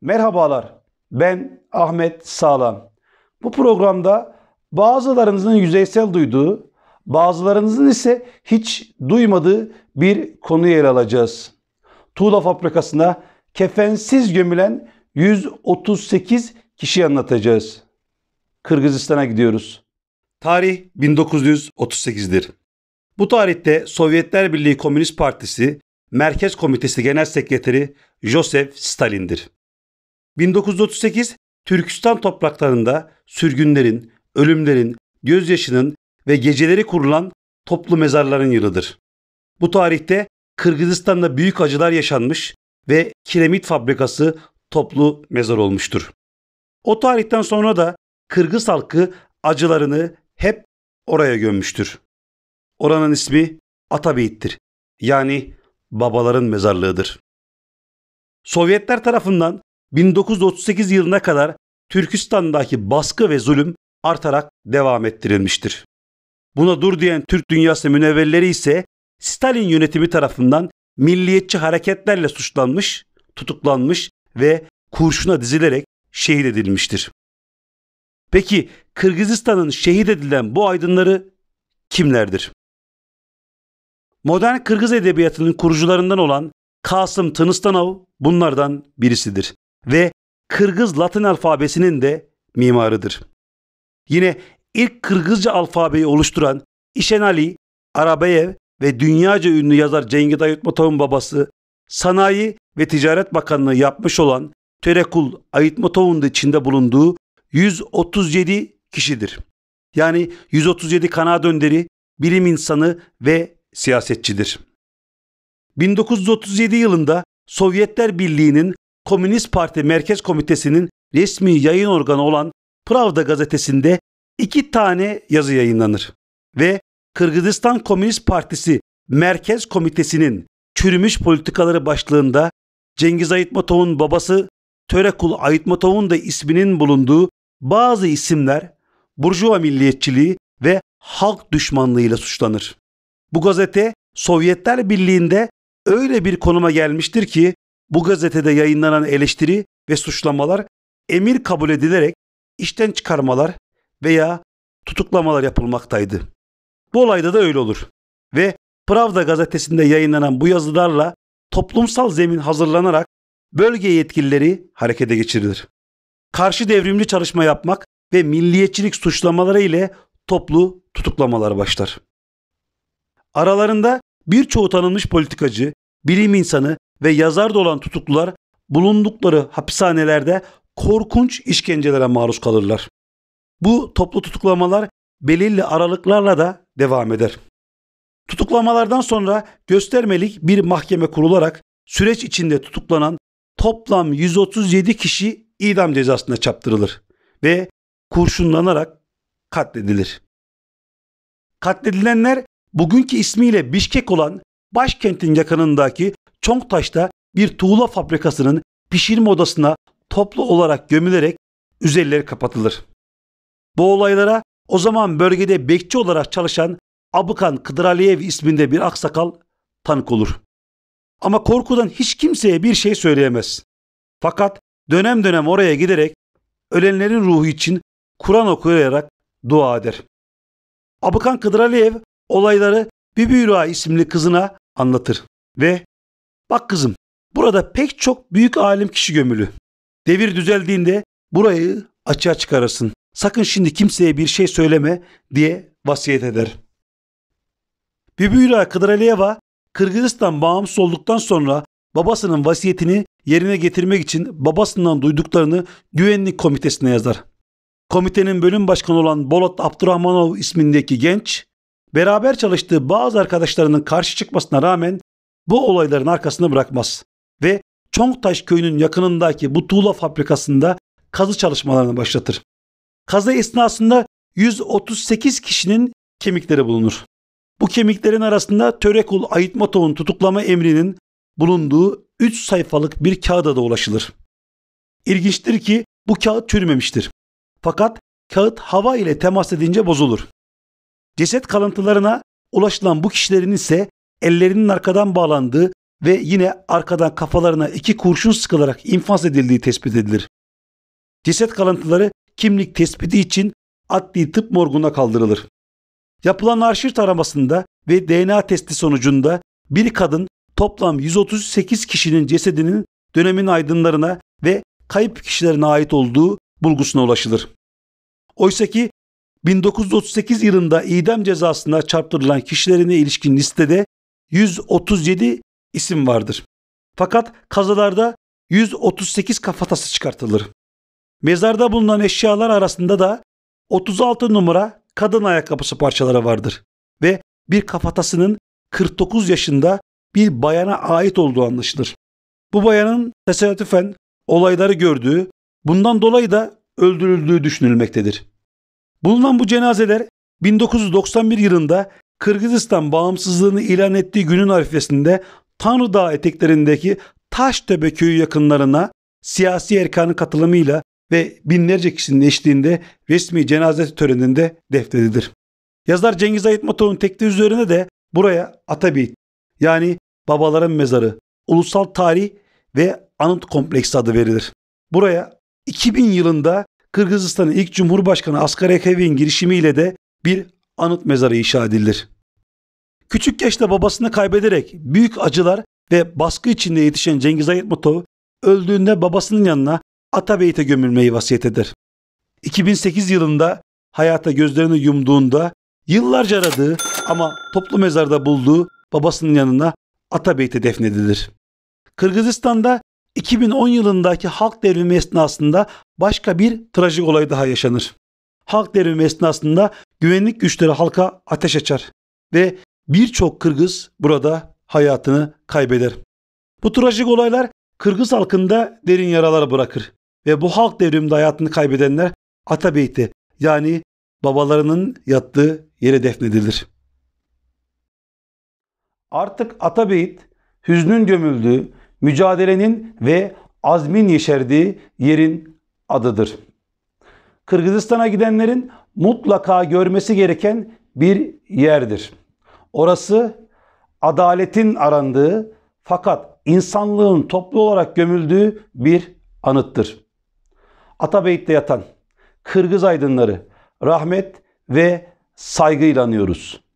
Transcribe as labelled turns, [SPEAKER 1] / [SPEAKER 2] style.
[SPEAKER 1] Merhabalar, ben Ahmet Sağlam. Bu programda bazılarınızın yüzeysel duyduğu, bazılarınızın ise hiç duymadığı bir konuyu ele alacağız. Tuğla fabrikasına kefensiz gömülen 138 kişiyi anlatacağız. Kırgızistan'a gidiyoruz. Tarih 1938'dir. Bu tarihte Sovyetler Birliği Komünist Partisi Merkez Komitesi Genel Sekreteri Joseph Stalin'dir. 1938 Türkistan topraklarında sürgünlerin, ölümlerin, gözyaşının ve geceleri kurulan toplu mezarların yılıdır. Bu tarihte Kırgızistan'da büyük acılar yaşanmış ve kiremit fabrikası toplu mezar olmuştur. O tarihten sonra da Kırgız halkı acılarını hep oraya gömmüştür. Oranın ismi Atabeyit'tir. Yani babaların mezarlığıdır. Sovyetler tarafından 1938 yılına kadar Türkistan'daki baskı ve zulüm artarak devam ettirilmiştir. Buna dur diyen Türk dünyası münevverleri ise Stalin yönetimi tarafından milliyetçi hareketlerle suçlanmış, tutuklanmış ve kurşuna dizilerek şehit edilmiştir. Peki Kırgızistan'ın şehit edilen bu aydınları kimlerdir? Modern Kırgız edebiyatının kurucularından olan Kasım Tınıstanov bunlardan birisidir ve Kırgız Latin alfabesinin de mimarıdır. Yine ilk Kırgızca alfabeyi oluşturan İşenali, Arabeyev ve dünyaca ünlü yazar Cengiz Aytmatov'un babası, Sanayi ve Ticaret Bakanlığı yapmış olan Törekul Aytmatov'un da içinde bulunduğu 137 kişidir. Yani 137 kanaat önderi, bilim insanı ve siyasetçidir. 1937 yılında Sovyetler Birliği'nin Komünist Parti Merkez Komitesi'nin resmi yayın organı olan Pravda gazetesinde iki tane yazı yayınlanır ve Kırgızistan Komünist Partisi Merkez Komitesi'nin çürümüş politikaları başlığında Cengiz Aytmatov'un babası Törekul Aytmatov'un da isminin bulunduğu bazı isimler Burjuva milliyetçiliği ve halk düşmanlığıyla suçlanır. Bu gazete Sovyetler Birliği'nde öyle bir konuma gelmiştir ki bu gazetede yayınlanan eleştiri ve suçlamalar emir kabul edilerek işten çıkarmalar veya tutuklamalar yapılmaktaydı. Bu olayda da öyle olur. Ve Pravda gazetesinde yayınlanan bu yazılarla toplumsal zemin hazırlanarak bölge yetkilileri harekete geçirilir. Karşı devrimci çalışma yapmak ve milliyetçilik suçlamaları ile toplu tutuklamalar başlar. Aralarında birçoğu tanınmış politikacı, bilim insanı ve yazar da olan tutuklular bulundukları hapishanelerde korkunç işkencelere maruz kalırlar. Bu toplu tutuklamalar belirli aralıklarla da devam eder. Tutuklamalardan sonra göstermelik bir mahkeme kurularak süreç içinde tutuklanan toplam 137 kişi idam cezasına çaptırılır ve kurşunlanarak katledilir. Katledilenler bugünkü ismiyle Bişkek olan başkentin yakınındaki Çonktaş'ta bir tuğla fabrikasının pişirme odasına toplu olarak gömülerek üzerleri kapatılır. Bu olaylara o zaman bölgede bekçi olarak çalışan Abukan Kıdıraliyev isminde bir aksakal tanık olur. Ama korkudan hiç kimseye bir şey söyleyemez. Fakat dönem dönem oraya giderek ölenlerin ruhu için Kur'an okuyarak dua eder. Abukan Kıdıraliyev olayları Bibira isimli kızına anlatır ve Bak kızım, burada pek çok büyük alim kişi gömülü. Devir düzeldiğinde burayı açığa çıkarırsın. Sakın şimdi kimseye bir şey söyleme diye vasiyet eder. Bübüyla Kıdraliyeva Kırgızistan bağımsız olduktan sonra babasının vasiyetini yerine getirmek için babasından duyduklarını güvenlik komitesine yazar. Komitenin bölüm başkanı olan Bolat Abdurrahmanov ismindeki genç, beraber çalıştığı bazı arkadaşlarının karşı çıkmasına rağmen bu olayların arkasında bırakmaz ve Çonktaş köyünün yakınındaki bu tuğla fabrikasında kazı çalışmalarını başlatır. Kazı esnasında 138 kişinin kemikleri bulunur. Bu kemiklerin arasında Törekul Ayitmatov'un tutuklama emrinin bulunduğu 3 sayfalık bir kağıda da ulaşılır. İlginçtir ki bu kağıt çürümemiştir. Fakat kağıt hava ile temas edince bozulur. Ceset kalıntılarına ulaşılan bu kişilerin ise ellerinin arkadan bağlandığı ve yine arkadan kafalarına iki kurşun sıkılarak infaz edildiği tespit edilir. Ceset kalıntıları kimlik tespiti için adli tıp morguna kaldırılır. Yapılan arşiv taramasında ve DNA testi sonucunda bir kadın toplam 138 kişinin cesedinin dönemin aydınlarına ve kayıp kişilerine ait olduğu bulgusuna ulaşılır. Oysaki 1938 yılında idam cezasına çarptırılan kişilerine ilişkin listede 137 isim vardır. Fakat kazılarda 138 kafatası çıkartılır. Mezarda bulunan eşyalar arasında da 36 numara kadın ayakkabısı parçaları vardır ve bir kafatasının 49 yaşında bir bayana ait olduğu anlaşılır. Bu bayanın tesadüfen olayları gördüğü, bundan dolayı da öldürüldüğü düşünülmektedir. Bulunan bu cenazeler 1991 yılında Kırgızistan bağımsızlığını ilan ettiği günün arifesinde Tanrı Dağı eteklerindeki Taştepe köyü yakınlarına siyasi erkanın katılımıyla ve binlerce kişinin eşliğinde resmi cenaze töreninde defnedilir. Yazar Cengiz Aytmatov'un teklifi üzerine de buraya Atabeyt yani babaların mezarı, ulusal tarih ve anıt kompleksi adı verilir. Buraya 2000 yılında Kırgızistan'ın ilk Cumhurbaşkanı Asgar Ekevin girişimiyle de bir anıt mezarı inşa edilir. Küçük yaşta babasını kaybederek büyük acılar ve baskı içinde yetişen Cengiz Ayetmutov öldüğünde babasının yanına Atabeyt'e gömülmeyi vasiyet eder. 2008 yılında hayata gözlerini yumduğunda yıllarca aradığı ama toplu mezarda bulduğu babasının yanına Atabeyt'e defnedilir. Kırgızistan'da 2010 yılındaki halk devrimi esnasında başka bir trajik olay daha yaşanır. Halk devrimi esnasında güvenlik güçleri halka ateş açar ve birçok Kırgız burada hayatını kaybeder. Bu trajik olaylar Kırgız halkında derin yaralar bırakır ve bu halk devriminde hayatını kaybedenler Atabeyt'e yani babalarının yattığı yere defnedilir. Artık Atabeyt hüznün gömüldüğü, mücadelenin ve azmin yeşerdiği yerin adıdır.'' Kırgızistan'a gidenlerin mutlaka görmesi gereken bir yerdir. Orası adaletin arandığı fakat insanlığın toplu olarak gömüldüğü bir anıttır. Atabeyt'te yatan Kırgız aydınları rahmet ve saygıyla anıyoruz.''